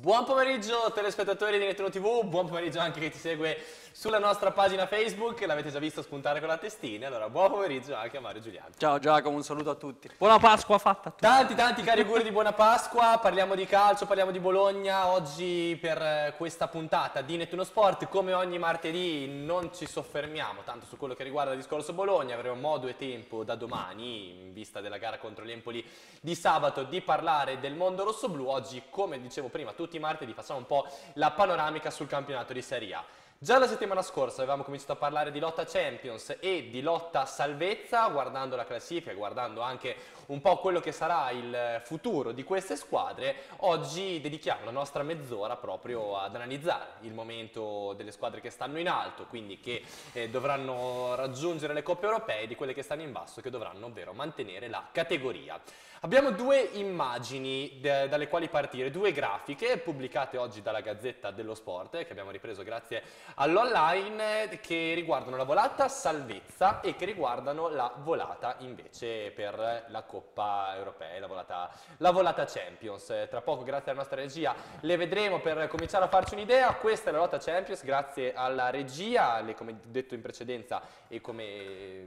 Buon pomeriggio telespettatori di Nettuno TV, buon pomeriggio anche chi ti segue sulla nostra pagina Facebook, l'avete già visto spuntare con la testina, allora buon pomeriggio anche a Mario Giuliano. Ciao Giacomo, un saluto a tutti. Buona Pasqua fatta a tutti. Tanti tanti cari auguri di buona Pasqua, parliamo di calcio, parliamo di Bologna, oggi per questa puntata di Nettuno Sport, come ogni martedì non ci soffermiamo tanto su quello che riguarda il discorso Bologna, avremo modo e tempo da domani, in vista della gara contro l'Empoli di sabato, di parlare del mondo rossoblù, oggi come dicevo prima tutti tutti i martedì facciamo un po' la panoramica sul campionato di Serie A. Già la settimana scorsa avevamo cominciato a parlare di lotta Champions e di lotta salvezza, guardando la classifica, guardando anche un po' quello che sarà il futuro di queste squadre, oggi dedichiamo la nostra mezz'ora proprio ad analizzare il momento delle squadre che stanno in alto, quindi che eh, dovranno raggiungere le coppe europee, e di quelle che stanno in basso che dovranno ovvero mantenere la categoria. Abbiamo due immagini dalle quali partire, due grafiche pubblicate oggi dalla Gazzetta dello Sport eh, che abbiamo ripreso grazie all'online che riguardano la volata salvezza e che riguardano la volata invece per la Coppa Coppa Europea la volata, la volata Champions. Tra poco, grazie alla nostra regia, le vedremo per cominciare a farci un'idea. Questa è la volata Champions, grazie alla regia, le, come detto in precedenza e come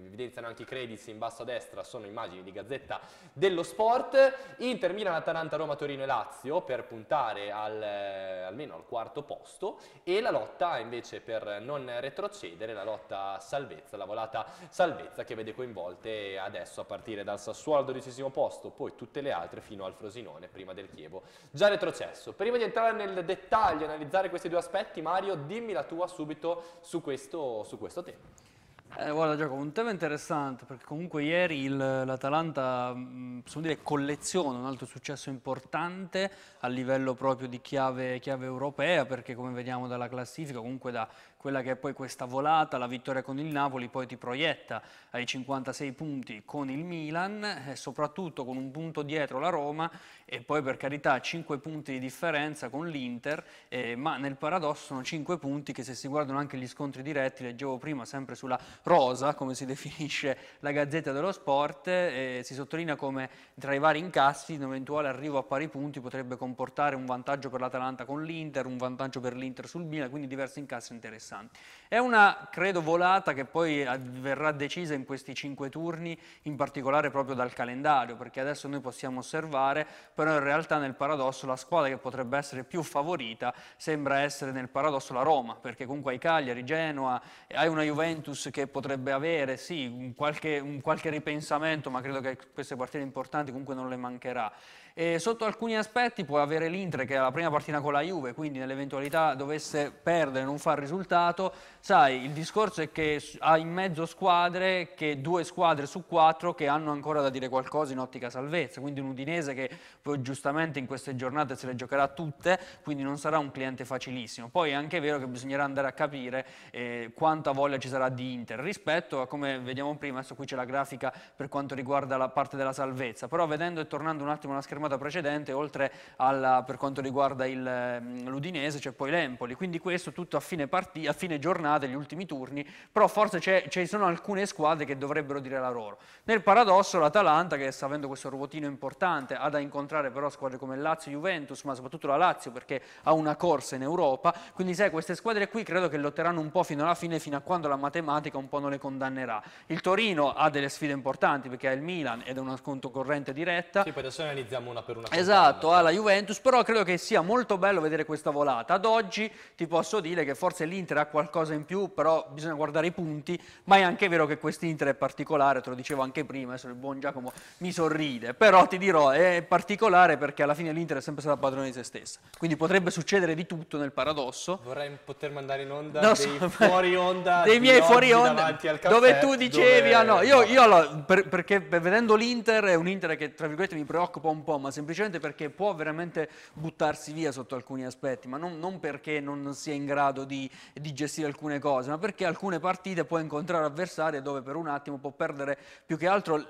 evidenziano anche i credits in basso a destra, sono immagini di Gazzetta dello Sport. Inter, Milan, Atalanta, Roma, Torino e Lazio per puntare al, eh, almeno al quarto posto e la lotta invece per non retrocedere, la lotta salvezza, la volata salvezza che vede coinvolte adesso a partire dal Sassuolo dodicesimo posto, poi tutte le altre fino al Frosinone prima del Chievo. Già retrocesso. Prima di entrare nel dettaglio e analizzare questi due aspetti, Mario, dimmi la tua subito su questo, su questo tema. Eh, guarda Giacomo, un tema interessante perché comunque ieri l'Atalanta mm, colleziona un altro successo importante a livello proprio di chiave, chiave, europea perché come vediamo dalla classifica, comunque da quella che è poi questa volata, la vittoria con il Napoli poi ti proietta ai 56 punti con il Milan, eh, soprattutto con un punto dietro la Roma e poi per carità 5 punti di differenza con l'Inter, eh, ma nel paradosso sono 5 punti che se si guardano anche gli scontri diretti, leggevo prima sempre sulla rosa, come si definisce la Gazzetta dello Sport, eh, si sottolinea come tra i vari incassi un eventuale arrivo a pari punti potrebbe comportare un vantaggio per l'Atalanta con l'Inter, un vantaggio per l'Inter sul Milan, quindi diversi incassi interessanti interessanti. È una, credo, volata che poi verrà decisa in questi cinque turni, in particolare proprio dal calendario, perché adesso noi possiamo osservare, però in realtà nel paradosso la squadra che potrebbe essere più favorita sembra essere nel paradosso la Roma, perché comunque hai Cagliari, Genoa, hai una Juventus che potrebbe avere, sì, un qualche, un qualche ripensamento, ma credo che queste partite importanti comunque non le mancherà. E sotto alcuni aspetti può avere l'Inter che è la prima partita con la Juve, quindi nell'eventualità dovesse perdere, non far risultato, sai, il discorso è che ha in mezzo squadre, che due squadre su quattro che hanno ancora da dire qualcosa in ottica salvezza, quindi un Udinese che poi, giustamente in queste giornate se le giocherà tutte, quindi non sarà un cliente facilissimo. Poi è anche vero che bisognerà andare a capire eh, quanta voglia ci sarà di Inter rispetto a come vediamo prima, adesso qui c'è la grafica per quanto riguarda la parte della salvezza, però vedendo e tornando un attimo alla schermata precedente, oltre alla, per quanto riguarda mm, l'Udinese c'è poi l'Empoli, quindi questo tutto a fine, a fine giornata giornate, gli ultimi turni, però forse ci sono alcune squadre che dovrebbero dire la loro. Nel paradosso l'Atalanta, che sta avendo questo ruotino importante, ha da incontrare però squadre come Lazio, Juventus, ma soprattutto la Lazio perché ha una corsa in Europa, quindi sai, queste squadre qui credo che lotteranno un po' fino alla fine, fino a quando la matematica un po' non le condannerà. Il Torino ha delle sfide importanti perché ha il Milan ed è una concorrente diretta. Sì, poi adesso analizziamo una per una. Esatto, ha la Juventus, però credo che sia molto bello vedere questa volata. Ad oggi ti posso dire che forse l'Inter ha qualcosa in in più, però bisogna guardare i punti, ma è anche vero che quest'Inter è particolare, te lo dicevo anche prima, adesso il buon Giacomo mi sorride, però ti dirò, è particolare perché alla fine l'Inter è sempre stata padrona di se stessa, quindi potrebbe succedere di tutto nel paradosso. Vorrei poter mandare in onda no, dei so, fuori onda dei miei fuori onda dove tu dicevi, dove... ah no, io, io allora, per, perché vedendo l'Inter è un Inter che tra virgolette mi preoccupa un po', ma semplicemente perché può veramente buttarsi via sotto alcuni aspetti, ma non, non perché non sia in grado di, di gestire alcune alcune cose, ma perché alcune partite può incontrare avversari dove per un attimo può perdere più che altro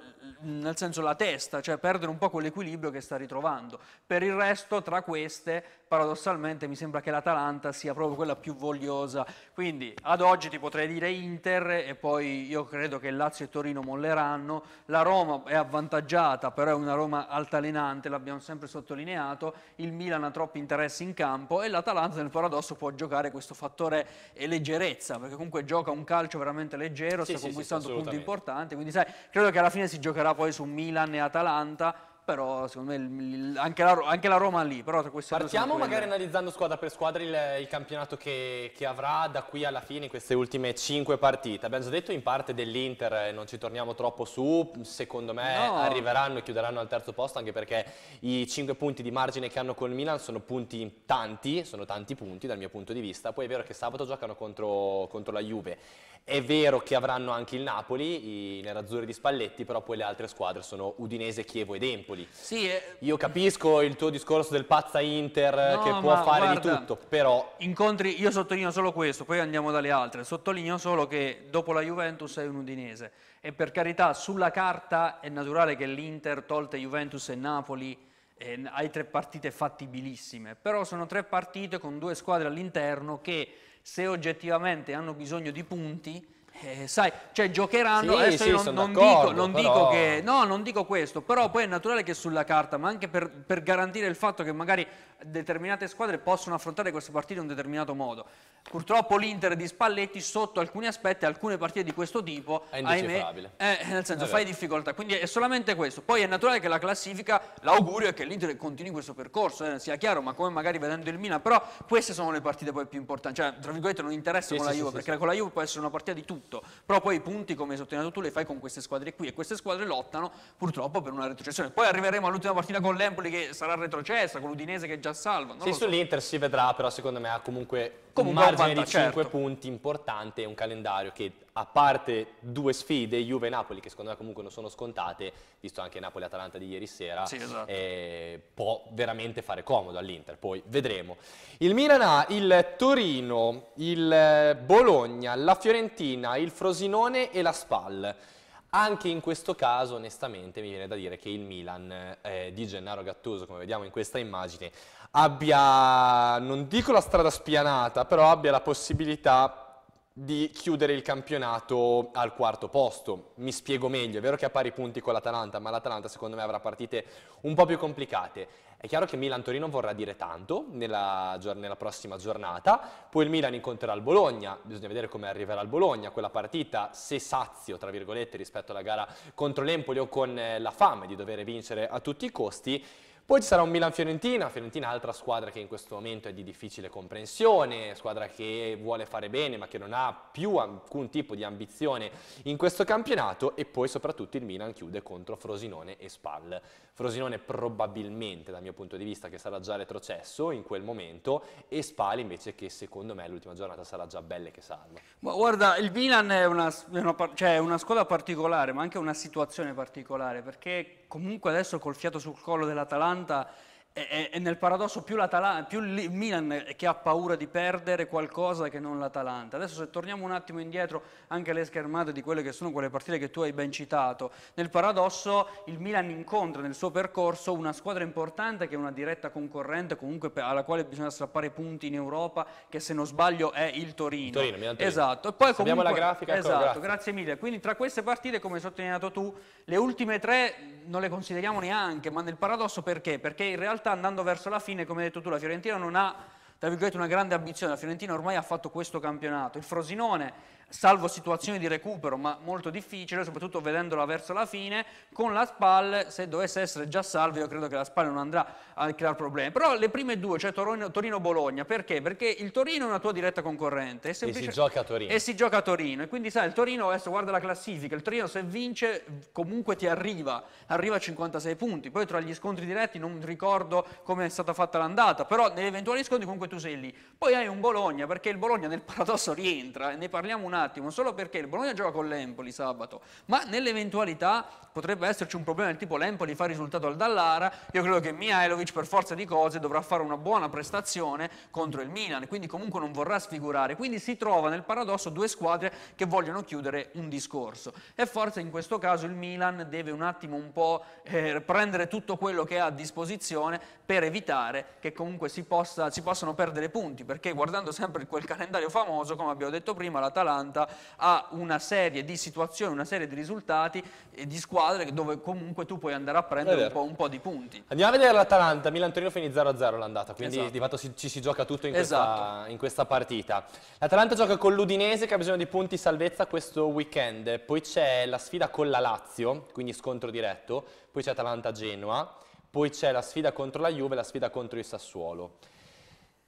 nel senso la testa, cioè perdere un po' quell'equilibrio che sta ritrovando. Per il resto, tra queste, paradossalmente mi sembra che l'Atalanta sia proprio quella più vogliosa. Quindi ad oggi ti potrei dire Inter e poi io credo che Lazio e Torino molleranno. La Roma è avvantaggiata, però è una Roma altalenante, l'abbiamo sempre sottolineato. Il Milan ha troppi interessi in campo e l'Atalanta nel paradosso può giocare questo fattore leggerezza leggerezza, perché comunque gioca un calcio veramente leggero, sì, sta sì, conquistando sì, punti importanti, quindi sai, credo che alla fine si giocherà poi su Milan e Atalanta, però secondo me anche la, anche la Roma lì. Partiamo magari quelle... analizzando squadra per squadra il, il campionato che, che, avrà da qui alla fine in queste ultime 5 partite. Abbiamo già detto in parte dell'Inter, eh, non ci torniamo troppo su, secondo me no. arriveranno e chiuderanno al terzo posto anche perché i 5 punti di margine che hanno col Milan sono punti tanti, sono tanti punti dal mio punto di vista, poi è vero che sabato giocano contro, contro la Juve. È vero che avranno anche il Napoli, i nerazzurri di Spalletti, però poi le altre squadre sono Udinese, Chievo ed Empoli Empoli. Sì, eh, Io capisco il tuo discorso del pazza Inter no, che può fare guarda, di tutto, però... Incontri, io sottolineo solo questo, poi andiamo dalle altre. Sottolineo solo che dopo la Juventus è un Udinese. E per carità, sulla carta è naturale che l'Inter, tolte Juventus e Napoli, eh, hai tre partite fattibilissime. Però sono tre partite con due squadre all'interno che, se oggettivamente hanno bisogno di punti eh, sai, cioè giocheranno, sì, adesso sì, io non, non, dico, non però... dico, che, no, non dico questo, però poi è naturale che sulla carta, ma anche per, per garantire il fatto che magari determinate squadre possono affrontare queste partite in un determinato modo. Purtroppo l'Inter di Spalletti sotto alcuni aspetti, alcune partite di questo tipo, è ahimè, è, eh, eh, nel senso fai esatto. difficoltà, quindi è solamente questo. Poi è naturale che la classifica, l'augurio è che l'Inter continui questo percorso, eh, sia chiaro, ma come magari vedendo il Milan, però queste sono le partite poi più importanti, cioè tra virgolette non interessa sì, con la Juve, sì, perché con la Juve può essere una partita di tutto tutto, però poi i punti, come hai sottolineato tu, le fai con queste squadre qui e queste squadre lottano purtroppo per una retrocessione. Poi arriveremo all'ultima partita con l'Empoli che sarà retrocessa, con l'Udinese che è già salva. sì, so. sull'Inter si vedrà, però secondo me ha comunque Comunque un margine di 5 certo. punti importante, un calendario che a parte due sfide, Juve e Napoli, che secondo me comunque non sono scontate, visto anche Napoli-Atalanta e di ieri sera, sì, esatto. eh, può veramente fare comodo all'Inter, poi vedremo. Il Milan ha il Torino, il eh, Bologna, la Fiorentina, il Frosinone e la Spal. Anche in questo caso, onestamente, mi viene da dire che il Milan eh, di Gennaro Gattuso, come vediamo in questa immagine, abbia, non dico la strada spianata, però abbia la possibilità di chiudere il campionato al quarto posto. Mi spiego meglio, è vero che ha pari punti con l'Atalanta, ma l'Atalanta secondo me avrà partite un po' più complicate. È chiaro che Milan-Torino vorrà dire tanto nella, nella, prossima giornata, poi il Milan incontrerà il Bologna, bisogna vedere come arriverà il Bologna, quella partita se sazio, tra virgolette, rispetto alla gara contro l'Empoli o con eh, la fame di dover vincere a tutti i costi, poi ci sarà un Milan-Fiorentina, Fiorentina altra squadra che in questo momento è di difficile comprensione, squadra che vuole fare bene ma che non ha più alcun tipo di ambizione in questo campionato e poi soprattutto il Milan chiude contro Frosinone e Spal. Frosinone probabilmente dal mio punto di vista che sarà già retrocesso in quel momento e Spali invece che secondo me l'ultima giornata sarà già belle che salva. Ma guarda, il Milan è una, una, cioè una scuola particolare ma anche una situazione particolare perché comunque adesso col fiato sul collo dell'Atalanta e, e nel paradosso più, più, il Milan che ha paura di perdere qualcosa che non l'Atalanta. Adesso se torniamo un attimo indietro anche alle schermate di quelle che sono quelle partite che tu hai ben citato, nel paradosso il Milan incontra nel suo percorso una squadra importante che è una diretta concorrente comunque alla quale bisogna strappare punti in Europa che se non sbaglio è il Torino. Torino, Milan Torino. Esatto. E poi comunque, la grafica. Ecco esatto, grazie. grazie mille. Quindi tra queste partite come hai sottolineato tu, le ultime tre non le consideriamo neanche, ma nel paradosso perché? Perché in realtà realtà andando verso la fine, come hai detto tu, la Fiorentina non ha, una grande ambizione, la Fiorentina ormai ha fatto questo campionato, il Frosinone salvo situazioni di recupero, ma molto difficile, soprattutto vedendola verso la fine, con la SPAL, se dovesse essere già salvo, io credo che la SPAL non andrà a creare problemi. Però le prime due, cioè Torino-Bologna, perché? Perché il Torino è una tua diretta concorrente. E, semplice... si gioca a Torino. E si gioca a Torino. E quindi sai, il Torino, adesso guarda la classifica, il Torino se vince comunque ti arriva, arriva a 56 punti. Poi tra gli scontri diretti non ricordo come è stata fatta l'andata, però negli eventuali scontri comunque tu sei lì. Poi hai un Bologna, perché il Bologna nel paradosso rientra, ne parliamo un attimo attimo, solo perché il Bologna gioca con l'Empoli sabato, ma nell'eventualità potrebbe esserci un problema del tipo l'Empoli fa risultato al Dallara, io credo che Mihailovic per forza di cose dovrà fare una buona prestazione contro il Milan, quindi comunque non vorrà sfigurare, quindi si trova nel paradosso due squadre che vogliono chiudere un discorso e forse in questo caso il Milan deve un attimo un po' eh, prendere tutto quello che ha a disposizione per evitare che comunque si, possa, si possano perdere punti, perché guardando sempre quel calendario famoso, come abbiamo detto prima, l'Atalanta 80 ha una serie di situazioni, una serie di risultati e di squadre dove comunque tu puoi andare a prendere un po', un po', di punti. Andiamo a vedere l'Atalanta, Milan-Torino finì 0-0 l'andata, quindi esatto. di fatto si, ci si gioca tutto in, esatto. questa, in questa partita. L'Atalanta gioca con l'Udinese che ha bisogno di punti salvezza questo weekend, poi c'è la sfida con la Lazio, quindi scontro diretto, poi c'è Atalanta-Genoa, poi c'è la sfida contro la Juve e la sfida contro il Sassuolo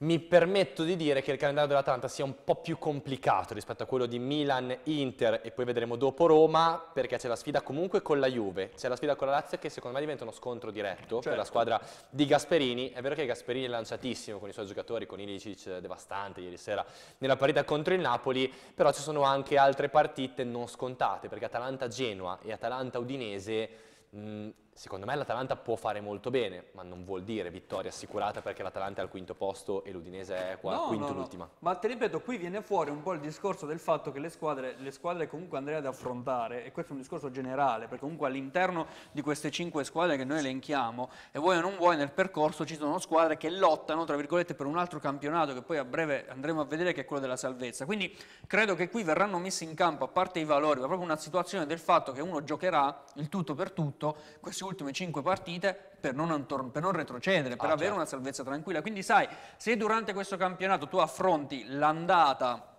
mi permetto di dire che il calendario dell'Atalanta sia un po' più complicato rispetto a quello di Milan, Inter e poi vedremo dopo Roma, perché c'è la sfida comunque con la Juve, c'è la sfida con la Lazio che secondo me diventa uno scontro diretto certo. per la certo. squadra di Gasperini. È vero che Gasperini è lanciatissimo con i suoi giocatori, con Ilicic eh, devastante ieri sera nella partita contro il Napoli, però ci sono anche altre partite non scontate, perché Atalanta-Genoa e Atalanta-Udinese mm, secondo me l'Atalanta può fare molto bene, ma non vuol dire vittoria assicurata perché l'Atalanta è al quinto posto e l'Udinese è qua, no, quinto no, no. Ma ti ripeto, qui viene fuori un po' il discorso del fatto che le squadre, le squadre comunque andrei ad affrontare, e questo è un discorso generale, perché comunque all'interno di queste cinque squadre che noi elenchiamo, e vuoi o non vuoi nel percorso ci sono squadre che lottano, tra virgolette, per un altro campionato che poi a breve andremo a vedere che è quello della salvezza. Quindi credo che qui verranno messi in campo, a parte i valori, ma proprio una situazione del fatto che uno giocherà il tutto per tutto, questo queste ultime cinque partite per non, antor- per non retrocedere, per ah, avere certo. una salvezza tranquilla. Quindi sai, se durante questo campionato tu affronti l'andata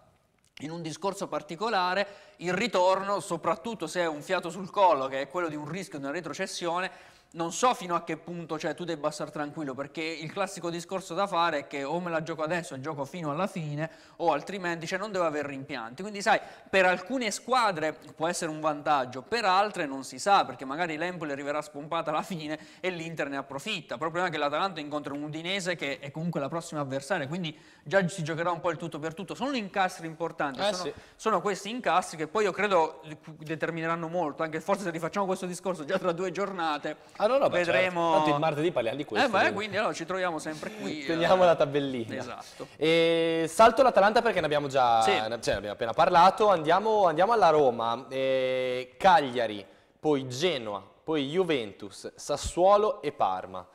in un discorso particolare, il ritorno, soprattutto se è un fiato sul collo, che è quello di un rischio di una retrocessione, non so fino a che punto cioè, tu debba stare tranquillo, perché il classico discorso da fare è che o me la gioco adesso e gioco fino alla fine, o altrimenti cioè, non devo avere rimpianti. Quindi sai, per alcune squadre può essere un vantaggio, per altre non si sa, perché magari l'Empoli arriverà spompata alla fine e l'Inter ne approfitta. Proprio anche l'Atalanta incontra un Udinese che è comunque la prossima avversaria, quindi già si giocherà un po' il tutto per tutto. Sono incastri importanti, eh, sono, sì. sono questi incastri che poi io credo determineranno molto, anche forse se rifacciamo questo discorso già tra due giornate Ah, no, no, certo. vedremo. Certo. Tanto il martedì parliamo di eh, questo. Eh, beh, quindi allora, ci troviamo sempre qui. Teniamo eh... la tabellina. Esatto. E salto l'Atalanta perché ne abbiamo già sì. ne, cioè, ne abbiamo appena parlato. Andiamo, andiamo alla Roma. E Cagliari, poi Genoa, poi Juventus, Sassuolo e Parma.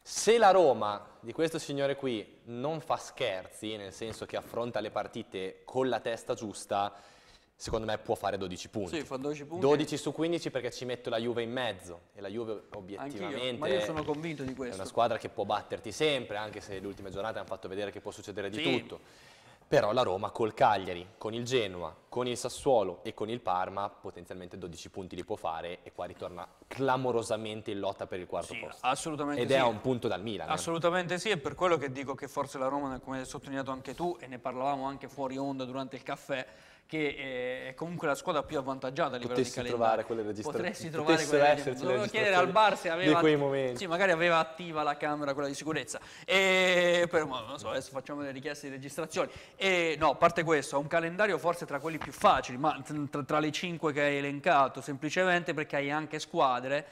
Se la Roma di questo signore qui non fa scherzi, nel senso che affronta le partite con la testa giusta, secondo me può fare 12 punti. Sì, fa 12 punti. 12 su 15 perché ci metto la Juve in mezzo e la Juve obiettivamente io, ma io sono convinto di questo. È una squadra che può batterti sempre, anche se le ultime giornate hanno fatto vedere che può succedere di sì. tutto. Però la Roma col Cagliari, con il Genoa, con il Sassuolo e con il Parma potenzialmente 12 punti li può fare e qua ritorna clamorosamente in lotta per il quarto sì, posto. Assolutamente Ed sì. è a un punto dal Milan. Eh. Assolutamente eh. sì, è per quello che dico che forse la Roma, come hai sottolineato anche tu e ne parlavamo anche fuori onda durante il caffè, che eh, è comunque la squadra più avvantaggiata a livello Potessi di calendario. Trovare Potresti trovare Potessi quelle registrazioni. Dovevo chiedere al bar se aveva, quei sì, magari aveva attiva la camera, quella di sicurezza. E, però, non so, adesso facciamo le richieste di registrazioni E, no, a parte questo, ha un calendario forse tra quelli più facili, ma tra, tra le cinque che hai elencato, semplicemente perché hai anche squadre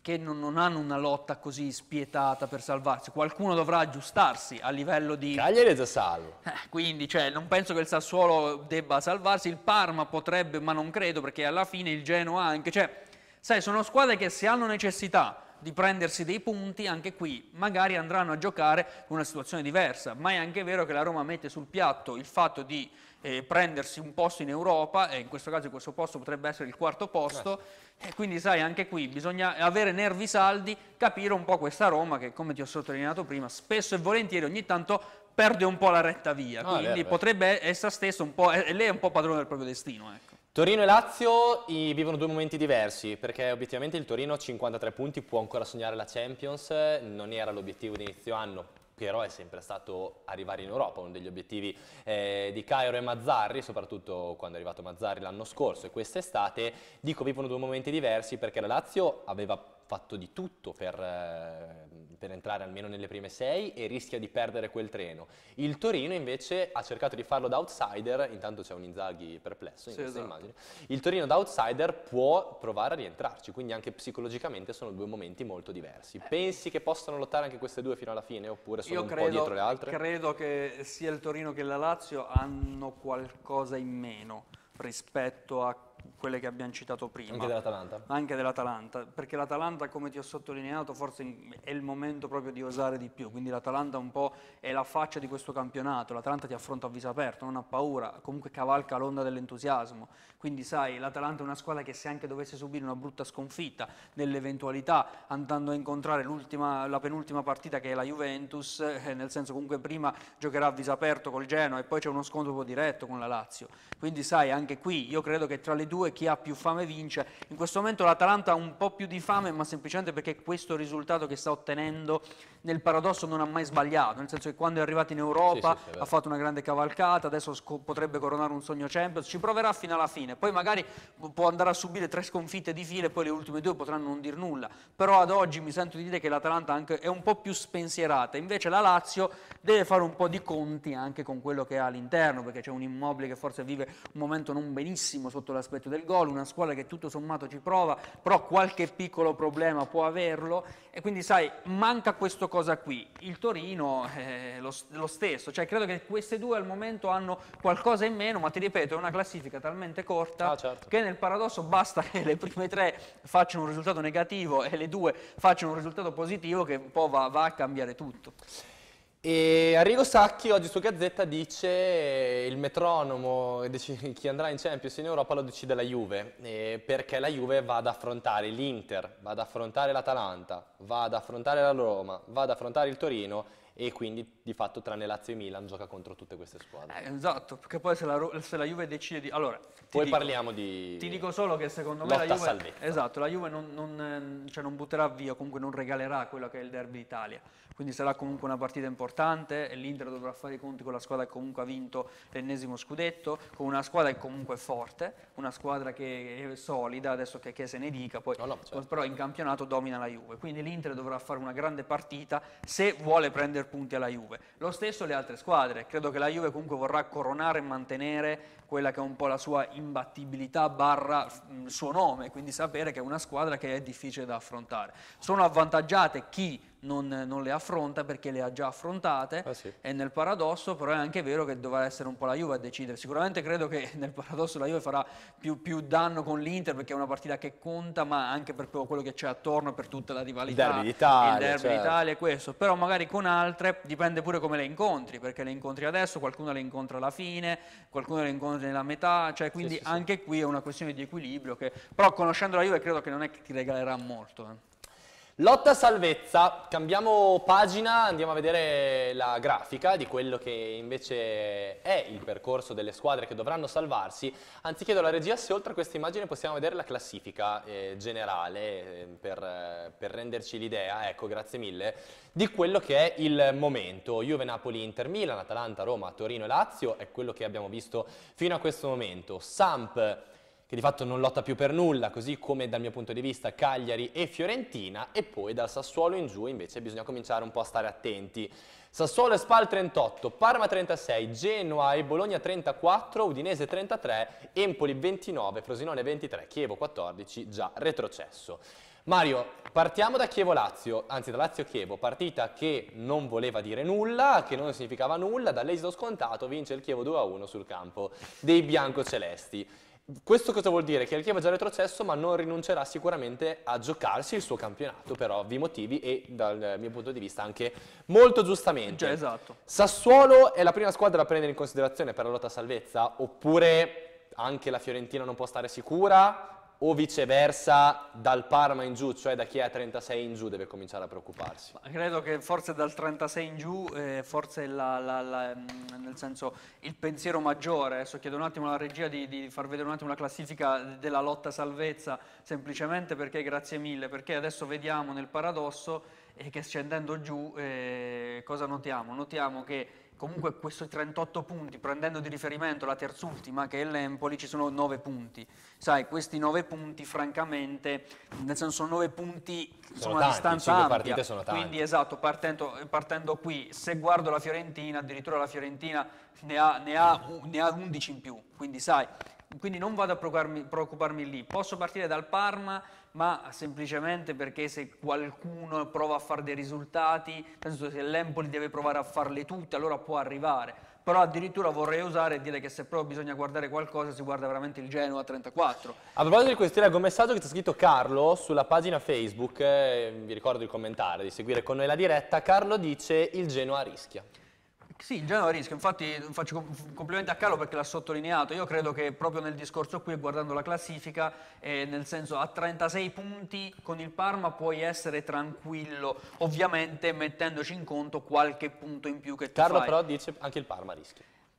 che non, non, hanno una lotta così spietata per salvarsi. Qualcuno dovrà aggiustarsi a livello di... Cagliari è già salvo. Eh, quindi, cioè, non penso che il Sassuolo debba salvarsi. Il Parma potrebbe, ma non credo, perché alla fine il Genoa anche. Cioè, sai, sono squadre che se hanno necessità di prendersi dei punti, anche qui magari andranno a giocare in una situazione diversa. Ma è anche vero che la Roma mette sul piatto il fatto di eh, prendersi un posto in Europa, e in questo caso questo posto potrebbe essere il quarto posto, certo. e quindi sai anche qui bisogna avere nervi saldi, capire un po' questa Roma che come ti ho sottolineato prima spesso e volentieri ogni tanto perde un po' la retta via, ah, quindi beh, potrebbe essere stessa un po', e lei è un po' padrone del proprio destino. Ecco. Torino e Lazio vivono due momenti diversi perché obiettivamente il Torino a 53 punti può ancora sognare la Champions, non era l'obiettivo di inizio anno Piero è sempre stato arrivare in Europa, uno degli obiettivi eh, di Cairo e Mazzarri, soprattutto quando è arrivato Mazzarri l'anno scorso e quest'estate, dico vivono due momenti diversi perché la Lazio aveva fatto di tutto per, eh, per, entrare almeno nelle prime sei e rischia di perdere quel treno. Il Torino invece ha cercato di farlo da outsider, intanto c'è un Inzaghi perplesso in sì, questa esatto. immagine, il Torino da outsider può provare a rientrarci, quindi anche psicologicamente sono due momenti molto diversi. Eh. Pensi che possano lottare anche queste due fino alla fine oppure sono Io un credo, po' dietro le altre? Credo che sia il Torino che la Lazio hanno qualcosa in meno rispetto a quelle che abbiamo citato prima. Anche dell'Atalanta? Anche dell'Atalanta, perché l'Atalanta, come ti ho sottolineato, forse è il momento proprio di osare di più, quindi l'Atalanta un po' è la faccia di questo campionato, l'Atalanta ti affronta a viso aperto, non ha paura, comunque cavalca l'onda dell'entusiasmo, quindi sai, l'Atalanta è una squadra che se anche dovesse subire una brutta sconfitta, nell'eventualità, andando a incontrare la penultima partita che è la Juventus, eh, nel senso comunque prima giocherà a viso aperto col Genoa e poi c'è uno scontro diretto con la Lazio, quindi sai, anche qui io credo che tra le due 2, chi ha più fame vince. In questo momento l'Atalanta ha un po' più di fame, ma semplicemente perché questo risultato che sta ottenendo nel paradosso non ha mai sbagliato, nel senso che quando è arrivato in Europa sì, sì, sì, ha fatto una grande cavalcata, adesso potrebbe coronare un sogno Champions, ci proverà fino alla fine, poi magari può andare a subire tre sconfitte di file e poi le ultime due potranno non dir nulla, però ad oggi mi sento di dire che l'Atalanta è un po' più spensierata, invece la Lazio deve fare un po' di conti anche con quello che ha all'interno, perché c'è un immobile che forse vive un momento non benissimo sotto l'aspetto detto del gol, una squadra che tutto sommato ci prova, però qualche piccolo problema può averlo e quindi sai, manca questa cosa qui. Il Torino è eh, lo, lo stesso, cioè credo che queste due al momento hanno qualcosa in meno, ma ti ripeto, è una classifica talmente corta ah, certo. che nel paradosso basta che le prime tre facciano un risultato negativo e le due facciano un risultato positivo che un po' va, va a cambiare tutto. E Arrigo Sacchi oggi su Gazzetta dice il metronomo, chi andrà in Champions in Europa lo decide la Juve, perché la Juve va ad affrontare l'Inter, va ad affrontare l'Atalanta, va ad affrontare la Roma, va ad affrontare il Torino e quindi di fatto tranne Lazio e Milan gioca contro tutte queste squadre. Eh, esatto, perché poi se la, se la, Juve decide di... Allora, poi dico, parliamo di... Ti dico solo che secondo me la Juve... Salvezza. Esatto, la Juve non, non, cioè non butterà via, comunque non regalerà quello che è il derby d'Italia, quindi sarà comunque una partita importante e l'Inter dovrà fare i conti con la squadra che comunque ha vinto l'ennesimo scudetto, con una squadra che comunque è forte, una squadra che è solida, adesso che, che se ne dica, poi, no, no, certo. però in campionato domina la Juve, quindi l'Inter dovrà fare una grande partita se vuole prendere per punti alla Juve. Lo stesso le altre squadre, credo che la Juve comunque vorrà coronare e mantenere quella che è un po' la sua imbattibilità barra il suo nome, quindi sapere che è una squadra che è difficile da affrontare. Sono avvantaggiate chi non, non, le affronta perché le ha già affrontate ah, sì. e nel paradosso però è anche vero che dovrà essere un po' la Juve a decidere sicuramente credo che nel paradosso la Juve farà più, più danno con l'Inter perché è una partita che conta ma anche per quello che c'è attorno per tutta la rivalità il derby d'Italia, il derby certo. d'Italia e questo però magari con altre dipende pure come le incontri perché le incontri adesso qualcuno le incontra alla fine qualcuno le incontra nella metà cioè quindi sì, sì, anche qui è una questione di equilibrio che, però conoscendo la Juve credo che non è che ti regalerà molto eh. Lotta salvezza, cambiamo pagina, andiamo a vedere la grafica di quello che invece è il percorso delle squadre che dovranno salvarsi. Anzi chiedo alla regia se oltre a questa immagine possiamo vedere la classifica eh, generale eh, per, per, renderci l'idea, ecco grazie mille, di quello che è il momento. Juve, Napoli, Inter, Milan, Atalanta, Roma, Torino e Lazio è quello che abbiamo visto fino a questo momento. Samp, che di fatto non lotta più per nulla, così come dal mio punto di vista Cagliari e Fiorentina e poi dal Sassuolo in giù invece bisogna cominciare un po' a stare attenti. Sassuolo e Spal 38, Parma 36, Genoa e Bologna 34, Udinese 33, Empoli 29, Frosinone 23, Chievo 14, già retrocesso. Mario, partiamo da Chievo-Lazio, anzi da Lazio-Chievo, partita che non voleva dire nulla, che non significava nulla, dall'esito scontato vince il Chievo 2-1 sul campo dei biancocelesti. Questo cosa vuol dire? Che il è già retrocesso ma non rinuncerà sicuramente a giocarsi il suo campionato per ovvi motivi e dal mio punto di vista anche molto giustamente. Già, cioè, esatto. Sassuolo è la prima squadra da prendere in considerazione per la lotta a salvezza oppure anche la Fiorentina non può stare sicura? o viceversa dal Parma in giù, cioè da chi è a 36 in giù deve cominciare a preoccuparsi? Ma credo che forse dal 36 in giù, eh, forse la, la, la, mm, nel senso il pensiero maggiore, adesso chiedo un attimo alla regia di, di, far vedere un attimo la classifica della lotta salvezza, semplicemente perché grazie mille, perché adesso vediamo nel paradosso eh, che scendendo giù eh, cosa notiamo? Notiamo che comunque questi 38 punti, prendendo di riferimento la terzultima che è l'Empoli, ci sono 9 punti. Sai, questi 9 punti francamente, nel senso sono 9 punti sono una tanti, distanza ampia. partite sono tante. Quindi esatto, partendo, partendo, qui, se guardo la Fiorentina, addirittura la Fiorentina ne ha, ne ha, ne ha 11 in più, quindi sai, quindi non vado a preoccuparmi, preoccuparmi lì. Posso partire dal Parma ma semplicemente perché se qualcuno prova a fare dei risultati, penso se l'Empoli deve provare a farle tutte, allora può arrivare. Però addirittura vorrei usare e dire che se proprio bisogna guardare qualcosa si guarda veramente il Genoa 34. A proposito di questo, leggo un messaggio che c'è scritto Carlo sulla pagina Facebook, eh, vi ricordo di commentare, di seguire con noi la diretta. Carlo dice il Genoa rischia. Sì, il Genoa a rischio, infatti faccio complimenti a Carlo perché l'ha sottolineato, io credo che proprio nel discorso qui, guardando la classifica, eh, nel senso a 36 punti con il Parma puoi essere tranquillo, ovviamente mettendoci in conto qualche punto in più che tu Carlo fai. però dice anche il Parma a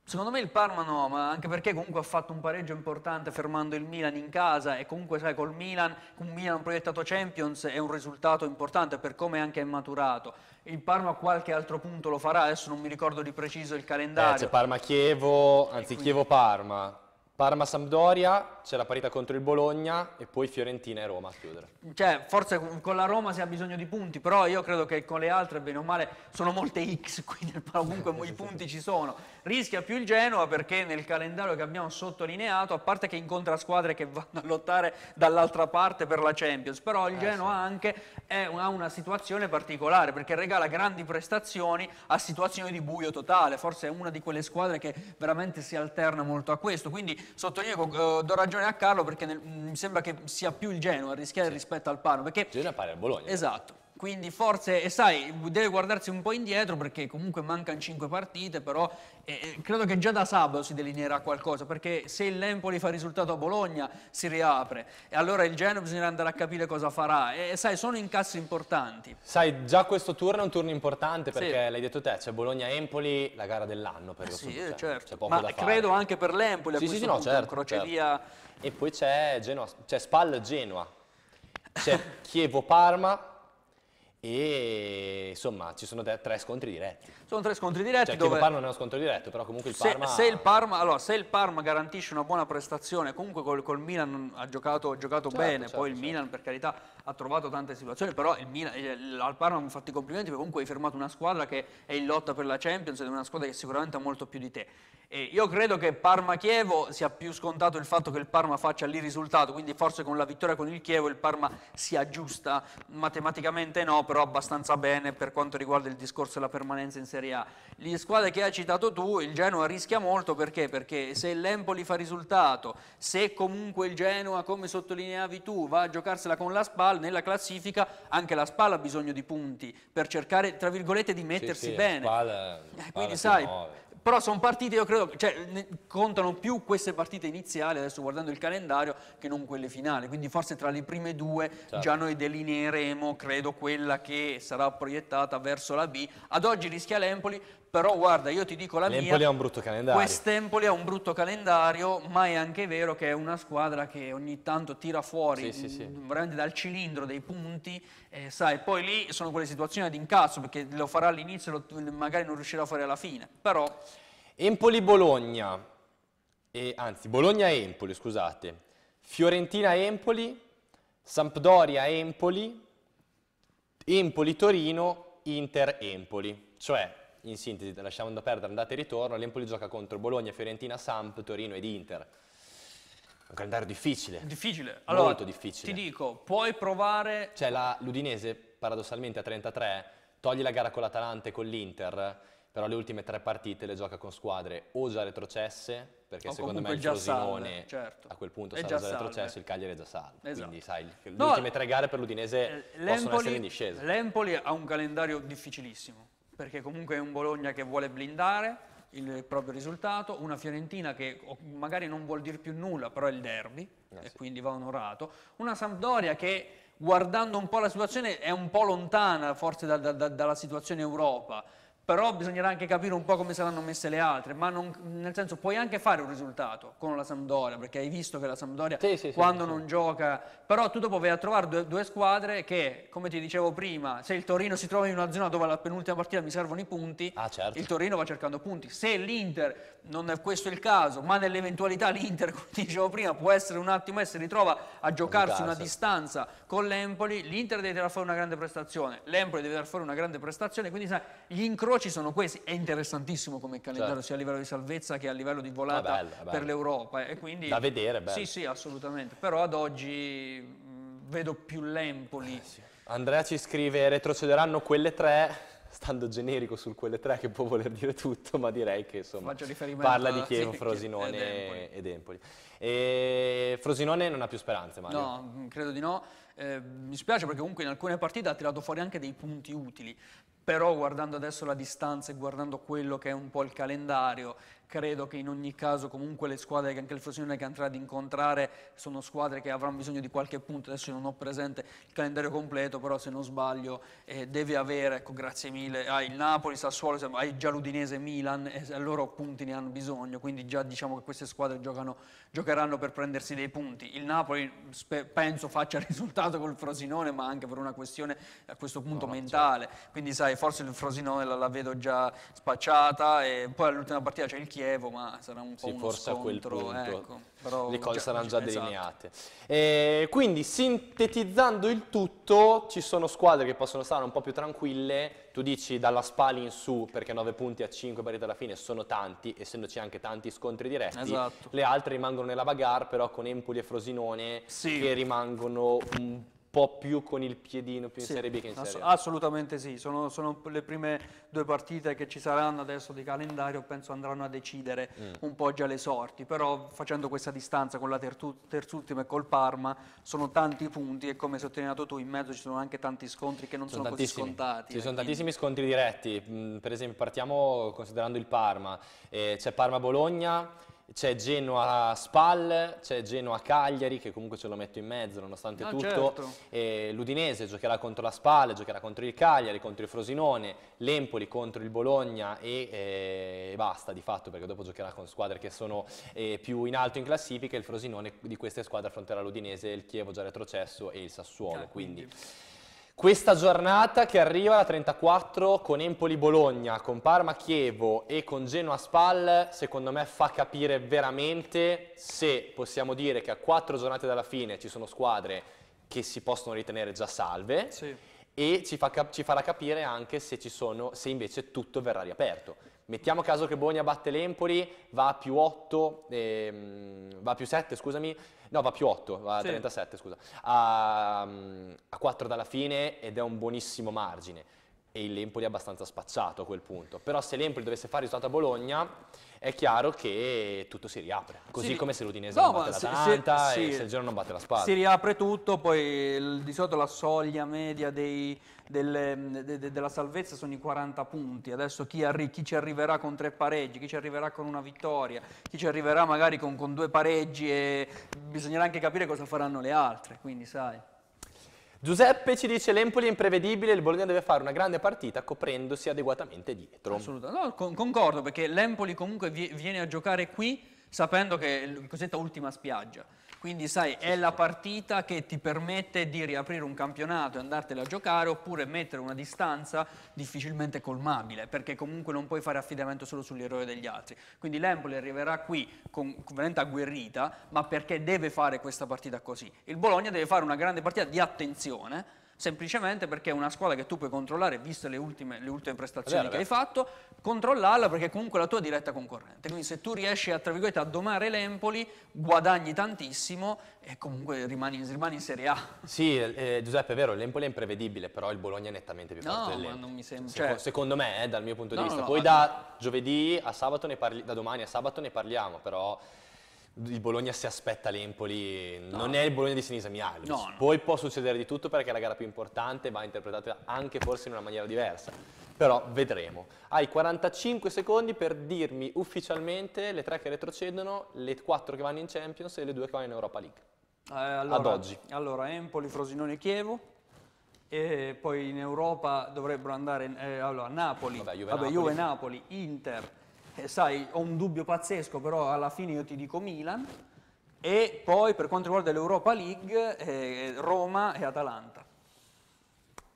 Secondo me il Parma no, ma anche perché comunque ha fatto un pareggio importante fermando il Milan in casa e comunque sai col Milan, con Milan proiettato Champions è un risultato importante per come anche è maturato. Il Parma a qualche altro punto lo farà, adesso non mi ricordo di preciso il calendario. Eh, c'è Parma-Chievo, anzi quindi... Chievo-Parma, Parma-Sampdoria, c'è la parità contro il Bologna e poi Fiorentina e Roma a chiudere. Cioè, forse con la Roma si ha bisogno di punti, però io credo che con le altre, bene o male, sono molte X, quindi comunque i punti ci sono. Rischia più il Genoa perché nel calendario che abbiamo sottolineato, a parte che incontra squadre che vanno a lottare dall'altra parte per la Champions, però il eh, Genoa sì. anche è, ha una situazione particolare perché regala grandi prestazioni a situazioni di buio totale, forse è una di quelle squadre che veramente si alterna molto a questo, quindi sottolineo, eh, do ragione a Carlo perché nel, mm, mi sembra che sia più il Genoa a rischiare sì. rispetto al Parma. Perché... Genoa pare a Bologna. Esatto quindi forse, e sai, deve guardarsi un po' indietro perché comunque mancano cinque partite, però eh, credo che già da sabato si delineerà qualcosa, perché se il Lempoli fa risultato a Bologna si riapre, e allora il Genoa bisognerà andare a capire cosa farà, e sai, sono incassi importanti. Sai, già questo turno è un turno importante perché sì. l'hai detto te, c'è cioè Bologna-Empoli, la gara dell'anno per lo eh sì, Sud, cioè, certo. poco Ma da fare. credo anche per l'Empoli a sì, questo sì, punto, no, certo, crocevia... Certo. E poi c'è Spal-Genoa, c'è Chievo-Parma, e insomma ci sono tre scontri diretti. Sono tre scontri diretti. Cioè, dove... Parma non è uno scontro diretto, però comunque il Parma... Se, il Parma allora, se, il Parma... garantisce una buona prestazione, comunque col, col Milan ha giocato, ha giocato certo, bene, certo, poi certo. il Milan per carità ha trovato tante situazioni, però il Milan, il, eh, al Parma hanno fatto i complimenti perché comunque hai fermato una squadra che è in lotta per la Champions ed è una squadra che sicuramente ha molto più di te. E io credo che Parma-Chievo sia più scontato il fatto che il Parma faccia lì il risultato, quindi forse con la vittoria con il Chievo il Parma sia giusta, matematicamente no, però abbastanza bene per quanto riguarda il discorso della permanenza in Serie A. Le squadre che hai citato tu, il Genoa rischia molto perché? Perché se l'Empoli fa risultato, se comunque il Genoa, come sottolineavi tu, va a giocarsela con la Spal, nella classifica anche la Spal ha bisogno di punti per cercare, tra virgolette, di mettersi sì, sì, bene. Spal, eh, quindi sai, muove. Però sono partite, io credo, cioè, contano più queste partite iniziali, adesso guardando il calendario, che non quelle finali. Quindi forse tra le prime due certo. già noi delineeremo, credo, quella che sarà proiettata verso la B. Ad oggi rischia l'Empoli, però guarda, io ti dico la L'Empoli mia. L'Empoli ha un brutto calendario. Quest'Empoli ha un brutto calendario, ma è anche vero che è una squadra che ogni tanto tira fuori sì, sì, sì. Mm, veramente dal cilindro dei punti, eh, sai, poi lì sono quelle situazioni ad incasso, perché lo farà all'inizio e magari non riuscirà a fare alla fine. Però Empoli-Bologna, anzi Bologna-Empoli, scusate, Fiorentina-Empoli, Sampdoria-Empoli, Empoli-Torino, Inter-Empoli. Cioè, in sintesi, lasciamo da perdere andata e ritorno, l'Empoli gioca contro Bologna, Fiorentina, Samp, Torino ed Inter. Un calendario difficile. Difficile. Allora, molto difficile. Ti dico, puoi provare... Cioè, l'Udinese, paradossalmente, a 33, togli la gara con l'Atalante e con l'Inter però le ultime tre partite le gioca con squadre o già retrocesse, perché o secondo me il Frosinone certo. a quel punto è sarà già, già retrocesso, il Cagliari è già salvo. Esatto. Quindi sai, le no, ultime tre gare per l'Udinese eh, possono essere in discesa. L'Empoli ha un calendario difficilissimo, perché comunque è un Bologna che vuole blindare il proprio risultato, una Fiorentina che magari non vuol dire più nulla, però è il derby, eh e sì. quindi va onorato, una Sampdoria che guardando un po' la situazione è un po' lontana forse da, da, da, dalla situazione Europa, però bisognerà anche capire un po' come saranno messe le altre, ma non, nel senso puoi anche fare un risultato con la Sampdoria, perché hai visto che la Sampdoria sì, sì, quando sì, non gioca, però tu dopo vai a trovare due, due, squadre che, come ti dicevo prima, se il Torino si trova in una zona dove la penultima partita mi servono i punti, ah, certo. il Torino va cercando punti, se l'Inter, non è questo il caso, ma nell'eventualità l'Inter, come ti dicevo prima, può essere un attimo e si ritrova a giocarsi una distanza con l'Empoli, l'Inter deve tirare fuori una grande prestazione, l'Empoli deve tirare fuori una grande prestazione, quindi sai, gli incroci veloci sono questi. È interessantissimo come calendario, certo. sia a livello di salvezza che a livello di volata ah, bello. per l'Europa. E eh, quindi, da vedere, bello. Sì, sì, assolutamente. Però ad oggi mh, vedo più l'Empoli. Eh, sì. Andrea ci scrive, retrocederanno quelle tre stando generico sul quelle tre che può voler dire tutto, ma direi che insomma parla di Chievo, sì, Frosinone ed Empoli. ed Empoli. E Frosinone non ha più speranze, Mario. No, credo di no. Eh, mi spiace perché comunque in alcune partite ha tirato fuori anche dei punti utili, però guardando adesso la distanza e guardando quello che è un po' il calendario credo che in ogni caso comunque le squadre che anche il Frosinone che andrà ad incontrare sono squadre che avranno bisogno di qualche punto, adesso non ho presente il calendario completo, però se non sbaglio eh, deve avere, ecco, grazie mille, hai ah, il Napoli, Sassuolo, hai ah, già l'Udinese, Milan, e eh, loro punti ne hanno bisogno, quindi già diciamo che queste squadre giocano, giocheranno per prendersi dei punti. Il Napoli penso faccia il risultato col Frosinone, ma anche per una questione a questo punto no, mentale, quindi sai, forse il Frosinone la, la vedo già spacciata e poi all'ultima partita c'è il Chievo Chievo, ma sarà un po' sì, forse scontro, a quel punto. Ecco, Le cose già, saranno già esatto. delineate. E quindi sintetizzando il tutto, ci sono squadre che possono stare un po' più tranquille. Tu dici dalla Spali in su, perché 9 punti a 5 partite alla fine sono tanti, essendoci anche tanti scontri diretti. Esatto. Le altre rimangono nella bagarre, però con Empoli e Frosinone sì. che rimangono un po' po' più con il piedino più in sì, Serie B che in Serie A. Assolutamente sì, sono, sono, le prime due partite che ci saranno adesso di calendario, penso andranno a decidere mm. un po' già le sorti, però facendo questa distanza con la terzultima e col Parma sono tanti punti e come hai sottolineato tu in mezzo ci sono anche tanti scontri che non sono, sono così scontati. Ci eh, sono tantissimi scontri diretti, mm, per esempio partiamo considerando il Parma, eh, c'è Parma-Bologna, c'è Genoa a spalle, c'è Genoa Cagliari che comunque ce lo metto in mezzo nonostante no, ah, tutto, certo. e l'Udinese giocherà contro la Spalle, giocherà contro il Cagliari, contro il Frosinone, l'Empoli contro il Bologna e, eh, e, basta di fatto perché dopo giocherà con squadre che sono eh, più in alto in classifica, il Frosinone di queste squadre affronterà l'Udinese, il Chievo già retrocesso e il Sassuolo, ah, quindi. quindi questa giornata che arriva alla 34 con Empoli-Bologna, con Parma-Chievo e con Genoa-Spal, secondo me fa capire veramente se possiamo dire che a quattro giornate dalla fine ci sono squadre che si possono ritenere già salve sì. e ci, fa, ci, farà capire anche se, sono, se invece tutto verrà riaperto. Mettiamo caso che Bologna batte l'Empoli, va a più 8, ehm, va più 7, scusami, no, va a più 8, va sì. 37, scusa, a, a 4 dalla fine ed è un buonissimo margine e l'Empoli è abbastanza spacciato a quel punto. Però se l'Empoli dovesse fare risultato a Bologna, è chiaro che tutto si riapre. Così si, come se l'Udinese no, non batte la l'Atalanta se, e sì. se il Genoa non batte la Spalla. Si riapre tutto, poi il, di solito la soglia media dei, delle, de, de, della salvezza sono i 40 punti. Adesso chi, arri, chi, ci arriverà con tre pareggi, chi ci arriverà con una vittoria, chi ci arriverà magari con, con due pareggi e bisognerà anche capire cosa faranno le altre, quindi sai. Giuseppe ci dice l'Empoli è imprevedibile, il Bologna deve fare una grande partita coprendosi adeguatamente dietro. Assolutamente, no, con, concordo perché l'Empoli comunque viene a giocare qui sapendo che è la cosiddetta ultima spiaggia. Quindi sai, è la partita che ti permette di riaprire un campionato e andartela a giocare oppure mettere una distanza difficilmente colmabile, perché comunque non puoi fare affidamento solo sull'errore degli altri. Quindi l'Empoli arriverà qui con, veramente agguerrita, ma perché deve fare questa partita così. Il Bologna deve fare una grande partita di attenzione semplicemente perché è una squadra che tu puoi controllare, viste le ultime, le ultime prestazioni vero, che hai fatto, controllarla perché è comunque la tua diretta concorrente. Quindi se tu riesci a, a domare l'Empoli, guadagni tantissimo e comunque rimani, rimani in Serie A. Sì, eh, Giuseppe, è vero, l'Empoli è imprevedibile, però il Bologna è nettamente più forte no, dell'Empoli. non mi sembra. Secondo, cioè... secondo me, eh, dal mio punto di no, vista. No, Poi da giovedì a sabato ne parli, da domani a sabato ne parliamo, però il Bologna si aspetta l'Empoli, no. non è il Bologna di Sinisa Mialbi. No, no. Poi può succedere di tutto perché è la gara più importante, va interpretata anche forse in una maniera diversa. Però vedremo. Hai 45 secondi per dirmi ufficialmente le tre che retrocedono, le quattro che vanno in Champions e le due che vanno in Europa League. Eh, allora, Ad oggi. Allora, Empoli, Frosinone, e Chievo. E poi in Europa dovrebbero andare eh, allora, Napoli, Vabbè, Juve, Vabbè, Napoli. Juve, Napoli, Inter, eh, sai, ho un dubbio pazzesco, però alla fine io ti dico Milan, e poi per quanto riguarda l'Europa League, eh, Roma e Atalanta.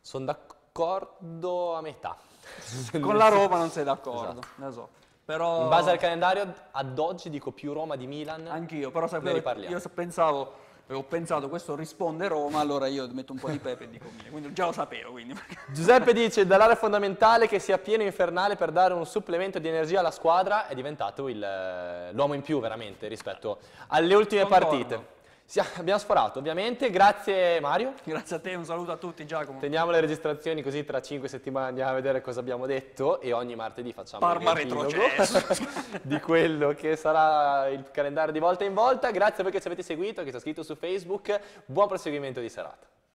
Sono d'accordo a metà. Con la Roma non sei d'accordo, esatto. so. però... In base al calendario, ad oggi dico più Roma di Milan. Anch'io, però sapevo, io pensavo ho pensato questo risponde Roma, allora io metto un po' di pepe e dico mille, quindi già lo sapevo. Quindi. Giuseppe dice dall'area fondamentale che sia pieno infernale per dare un supplemento di energia alla squadra è diventato eh, l'uomo in più veramente rispetto alle ultime Concordo. partite abbiamo sforato, ovviamente. Grazie Mario. Grazie a te, un saluto a tutti Giacomo. Teniamo le registrazioni così tra cinque settimane andiamo a vedere cosa abbiamo detto e ogni martedì facciamo Parma retrocesso di quello che sarà il calendario di volta in volta. Grazie a voi che ci avete seguito, che ci ha scritto su Facebook. Buon proseguimento di serata.